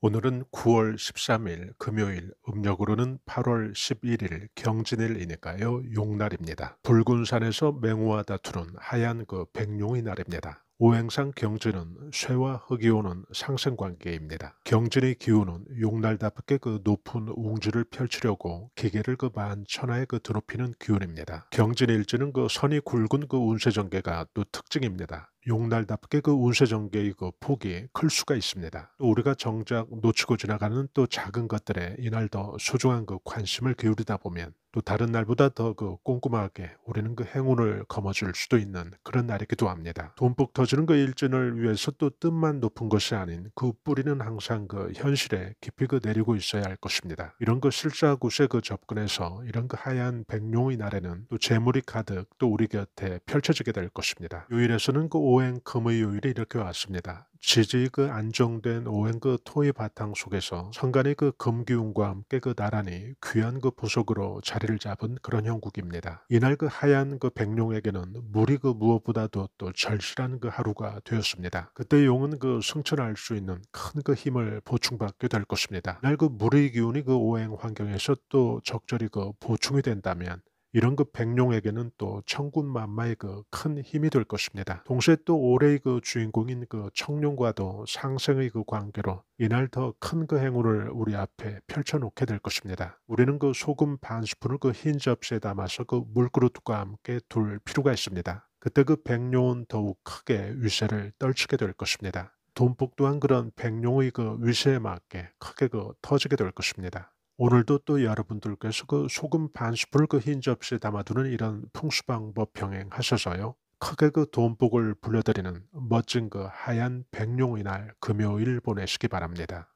오늘은 9월 13일 금요일, 음력으로는 8월 11일 경진일이니까요. 용날입니다. 붉은 산에서 맹우와 다투는 하얀 그백룡의 날입니다. 오행상 경진은 쇠와 흙이 오는 상생관계입니다. 경진의 기운은 용날답게 그 높은 웅주를 펼치려고 기계를 그 만천하에 그 드높이는 기운입니다. 경진일지는 그 선이 굵은 그 운세전개가 또 특징입니다. 용날답게 그 운세 전개의 그 폭이 클 수가 있습니다. 또 우리가 정작 놓치고 지나가는 또 작은 것들에 이날 더 소중한 그 관심을 기울이다 보면 또 다른 날보다 더 그 꼼꼼하게 우리는 그 행운을 거머쥘 수도 있는 그런 날이기도 합니다. 돈뿍 터지는 그 일진을 위해서 또 뜻만 높은 것이 아닌 그 뿌리는 항상 그 현실에 깊이 그 내리고 있어야 할 것입니다. 이런 그 실사구세 그 접근에서 이런 그 하얀 백룡의 날에는 또 재물이 가득 또 우리 곁에 펼쳐지게 될 것입니다. 요일에서는 그 오행 금의 요일이 이렇게 왔습니다. 지지 의그 안정된 오행 그 토의 바탕 속에서 선간의그 금기운과 함께 그 나란히 귀한 그 보석으로 자리를 잡은 그런 형국입니다. 이날 그 하얀 그 백룡에게는 물이 그 무엇보다도 또 절실한 그 하루가 되었습니다. 그때 용은 그 승천할 수 있는 큰 그 힘을 보충받게 될 것입니다. 날그 물의 기운이 그 오행 환경에서 또 적절히 그 보충이 된다면 이런 그 백룡에게는 또 천군만마의 그 큰 힘이 될 것입니다. 동시에 또 올해의 그 주인공인 그 청룡과도 상생의 그 관계로 이날 더 큰 그 행운을 우리 앞에 펼쳐놓게 될 것입니다. 우리는 그 소금 반 스푼을 그 흰 접시에 담아서 그 물그릇과 함께 둘 필요가 있습니다. 그때 그 백룡은 더욱 크게 위세를 떨치게 될 것입니다. 돈복 또한 그런 백룡의 그 위세에 맞게 크게 그 터지게 될 것입니다. 오늘도 또 여러분들께서 그 소금 반 스푼을 그 흰 접시에 담아두는 이런 풍수 방법 병행하셔서요. 크게 그 돈복을 불러드리는 멋진 그 하얀 백룡의 날 금요일 보내시기 바랍니다.